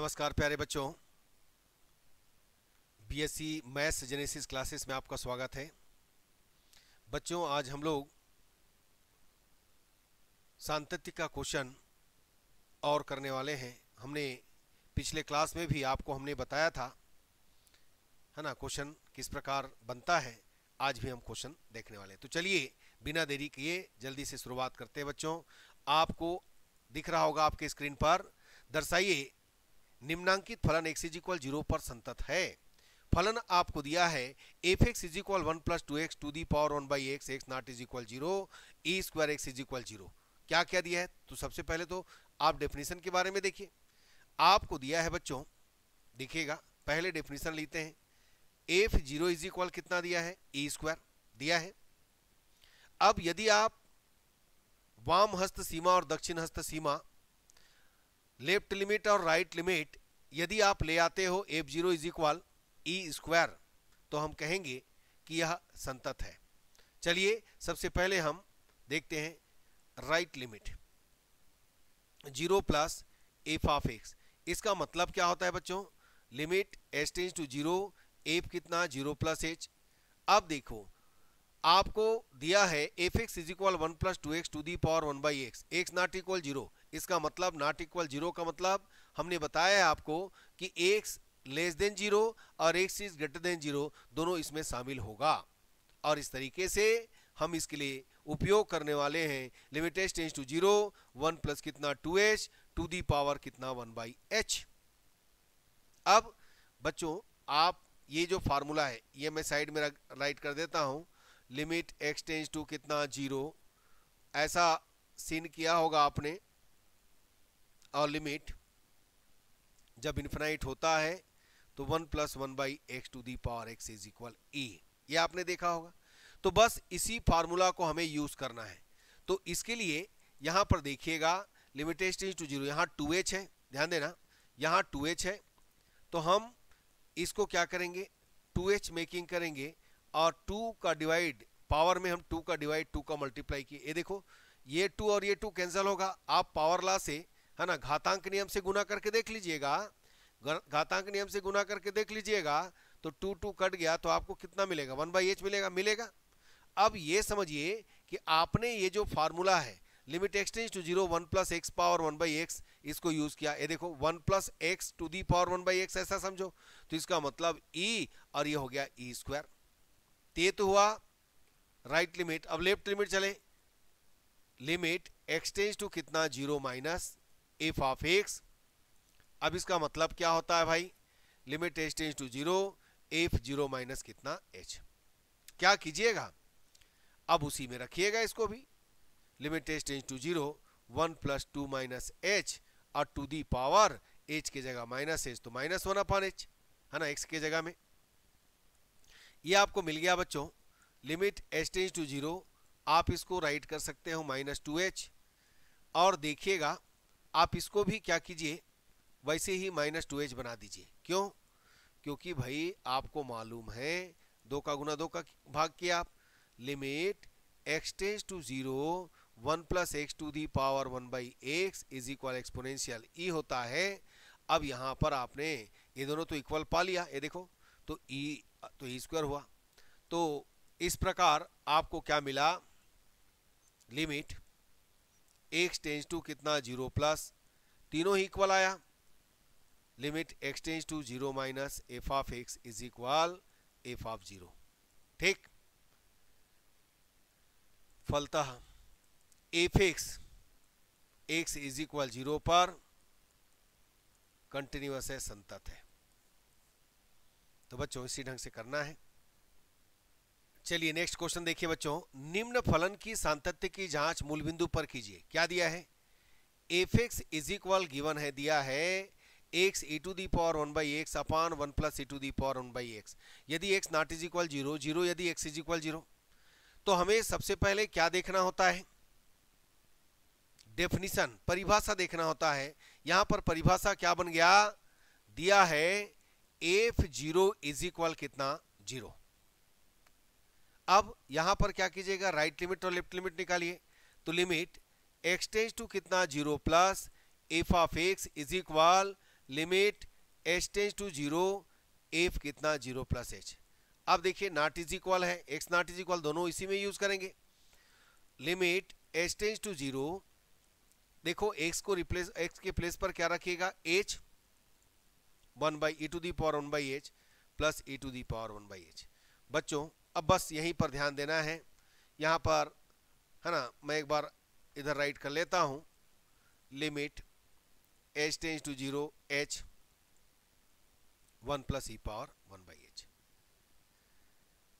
नमस्कार प्यारे बच्चों बीएससी मैथ्स जेनेसिस क्लासेस में आपका स्वागत है बच्चों आज हम लोग सांतत्य का क्वेश्चन और करने वाले हैं हमने पिछले क्लास में भी आपको हमने बताया था है ना क्वेश्चन किस प्रकार बनता है आज भी हम क्वेश्चन देखने वाले हैं तो चलिए बिना देरी किए जल्दी से शुरुआत करते हैं बच्चों आपको दिख रहा होगा आपके स्क्रीन पर दर्शाइए निम्नांकित फलन एक्स इज इक्वल जीरो पर संतत है फलन आपको दिया है F X is equal one plus two X to the power one by X X not is equal zero A square X is equal zero क्या क्या दिया है तो सबसे पहले तो आप डेफिनेशन के बारे में देखिए आपको दिया है बच्चों देखिएगा पहले डेफिनेशन लेते हैं एफ जीरो इज इक्वल कितना दिया है ए स्क्वायर दिया है अब यदि आप वाम हस्त सीमा और दक्षिण हस्त सीमा लेफ्ट लिमिट और राइट लिमिट यदि आप ले आते हो F zero is equal E square तो हम कहेंगे कि यह संतत है चलिए सबसे पहले हम देखते हैं right limit zero plus F of X इसका मतलब क्या होता है बच्चों limit H tends to zero F कितना जीरो प्लस एच अब देखो आपको दिया है F X is equal one plus two X to the power one by X X not equal zero इसका मतलब नॉट इक्वल जीरो का मतलब हमने बताया है आपको कि एक्स लेस देन जीरो और X is greater than zero दोनों इसमें शामिल होगा और इस तरीके से हम इसके लिए उपयोग करने वाले हैं limit H tends to zero one plus कितना two H to the power कितना वन बाई एच अब बच्चों आप ये जो फार्मूला है ये मैं साइड में राइट कर देता हूँ लिमिट एक्सटेंज टू कितना जीरो ऐसा सीन किया होगा आपने और लिमिट जब इन्फिनाइट होता है तो one plus one by X to the power X is equal E ये आपने देखा होगा तो बस इसी फार्मूला को हमें यूज़ करना है तो इसके लिए यहाँ पर देखिएगा लिमिटेड टू जीरो यहाँ टू एच है ध्यान देना यहाँ टू एच है तो हम इसको क्या करेंगे टू एच मेकिंग करेंगे और टू का डिवाइड पावर में हम टू का डिवाइड टू का मल्टीप्लाई किए ये देखो ये टू और ये टू कैंसिल होगा आप पावर ला से है ना घातांक नियम से गुना करके देख लीजिएगा घातांक नियम से गुना करके देख लीजिएगा तो टू टू कट गया तो आपको कितना मिलेगा वन बाई एच मिलेगा मिलेगा अब ये समझिए कि आपने ये जो फार्मूला है limit x tends to zero one plus X power one by X इसको यूज किया ये देखो one plus X to the power one by X ऐसा समझो तो इसका मतलब ई e और ये हो गया ई e स्क्वायर तो ये तो हुआ राइट लिमिट अब लेफ्ट लिमिट चले लिमिट एक्सटेंज टू कितना zero minus F of X अब इसका मतलब क्या होता है भाई limit x tends to zero F zero minus कितना एच क्या कीजिएगा अब उसी में रखिएगा इसको भी limit x tends to zero one plus two minus H और टू दी पावर एच की जगह माइनस एच तो माइनस वन अपॉन एच है ना एक्स के जगह में ये आपको मिल गया बच्चों limit H tends to zero आप इसको राइट कर सकते हो माइनस टू एच और देखिएगा आप इसको भी क्या कीजिए वैसे ही माइनस टू एच बना दीजिए क्यों क्योंकि भाई आपको मालूम है दो का गुना दो का भाग किया आप limit X tends to zero one plus X to the power one by X is equal exponential E होता है अब यहाँ पर आपने ये दोनों तो इक्वल पा लिया ये देखो तो ई e, तो ई e स्क्वायर हुआ तो इस प्रकार आपको क्या मिला लिमिट एक्स टेंस टू कितना जीरो प्लस तीनों ही इक्वल आया limit x tends to zero minus F of X is equal F of zero ठीक फलतः F x x is equal zero पर कंटिन्यूस है संतत है तो बच्चों इसी ढंग से करना है चलिए नेक्स्ट क्वेश्चन देखिए बच्चों निम्न फलन की सांतत्य की जांच मूल बिंदु पर कीजिए क्या दिया है F X is equal given है दिया है X E to the power one by X upon one plus E to the power one by X यदि X not is equal zero zero यदि एक्स इज इक्वल जीरो तो हमें सबसे पहले क्या देखना होता है डेफिनेशन परिभाषा देखना होता है यहां पर परिभाषा क्या बन गया दिया है एफ जीरो इज इक्वल कितना जीरो अब यहां पर क्या कीजिएगा राइट लिमिट और लेफ्ट लिमिट निकालिए तो लिमिट एक्सटेंस टू कितना zero plus F of X is equal limit x tends to zero F कितना जीरो प्लस एच अब देखिए नॉट इज इक्वल है एक्स नॉट इज इक्वल दोनों इसी में यूज करेंगे लिमिट एक्सटेंस टू जीरो देखो एक्स को रिप्लेस एक्स के प्लेस पर क्या रखिएगा H one by E to the power one by H plus E to the power one by H बच्चों अब बस यहीं पर ध्यान देना है यहाँ पर है ना मैं एक बार इधर राइट कर लेता हूँ limit H tends to zero H one plus E power one by H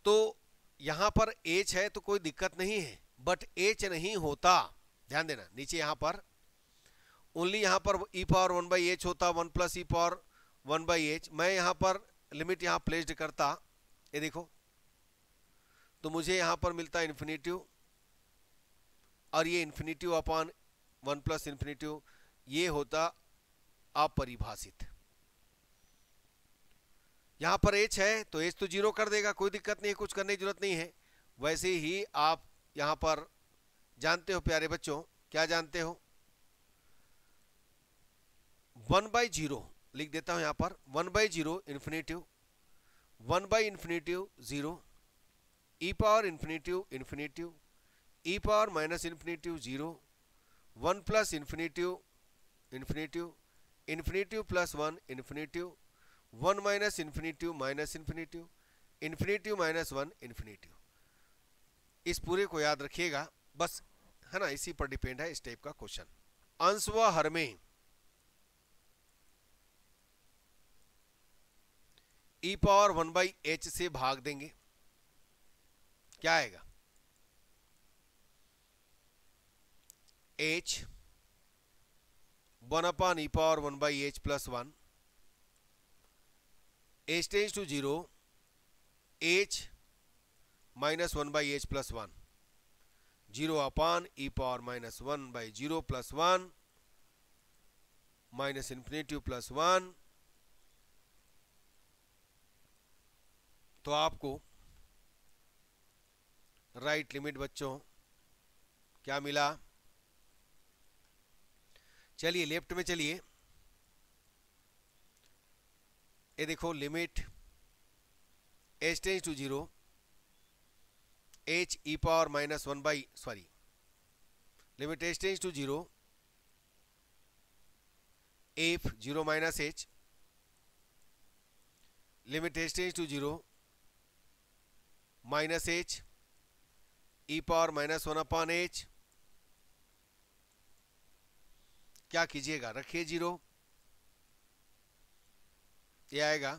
तो यहाँ पर एच है तो कोई दिक्कत नहीं है बट एच नहीं होता ध्यान देना नीचे यहाँ पर ओनली यहाँ पर E power one by H होता one plus E power one by H मैं यहाँ पर लिमिट यहाँ प्लेस्ड करता ये देखो तो मुझे यहाँ पर मिलता इन्फिनेटिव और ये infinitive upon one plus infinitive ये होता अपरिभाषित यहाँ पर एच है तो एच तो जीरो कर देगा कोई दिक्कत नहीं है कुछ करने की जरूरत नहीं है वैसे ही आप यहाँ पर जानते हो प्यारे बच्चों क्या जानते हो वन बाई जीरो लिख देता हूं यहां पर one by zero infinitive one by infinitive zero E power infinitive infinitive E power minus infinitive zero one plus infinitive infinitive infinitive plus one infinitive one minus infinitive minus infinitive infinitive minus one infinitive इस पूरे को याद रखिएगा बस है ना इसी पर डिपेंड है इस टाइप का क्वेश्चन अंश व हरमें E power one by H से भाग देंगे क्या आएगा H one upon E power one by H plus one H tends to zero H minus one by H plus one zero upon E power minus one by zero plus one minus infinitive plus one तो आपको right limit बच्चों क्या मिला चलिए left में चलिए ये देखो limit H tends to zero h e power minus one by sorry limit H tends to zero F zero minus h limit H tends to zero minus h e power minus one upon h क्या कीजिएगा रखिए zero ये आएगा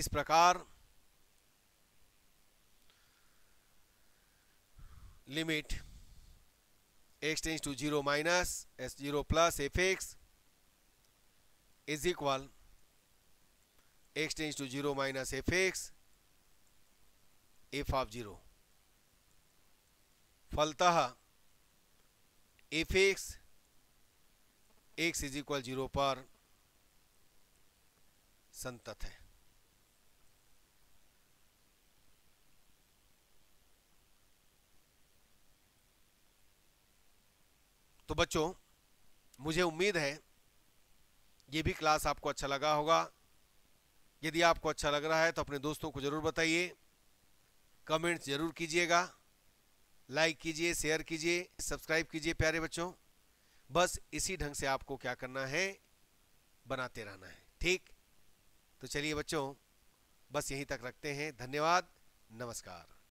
इस प्रकार limit x tends to zero minus s zero plus f x is equal x tends to 0 minus fx f of 0 फलतः F x x is equal zero पर संतत है तो बच्चों मुझे उम्मीद है ये भी क्लास आपको अच्छा लगा होगा यदि आपको अच्छा लग रहा है तो अपने दोस्तों को ज़रूर बताइए कमेंट्स ज़रूर कीजिएगा लाइक कीजिए शेयर कीजिए सब्सक्राइब कीजिए प्यारे बच्चों बस इसी ढंग से आपको क्या करना है बनाते रहना है ठीक तो चलिए बच्चों बस यहीं तक रखते हैं धन्यवाद नमस्कार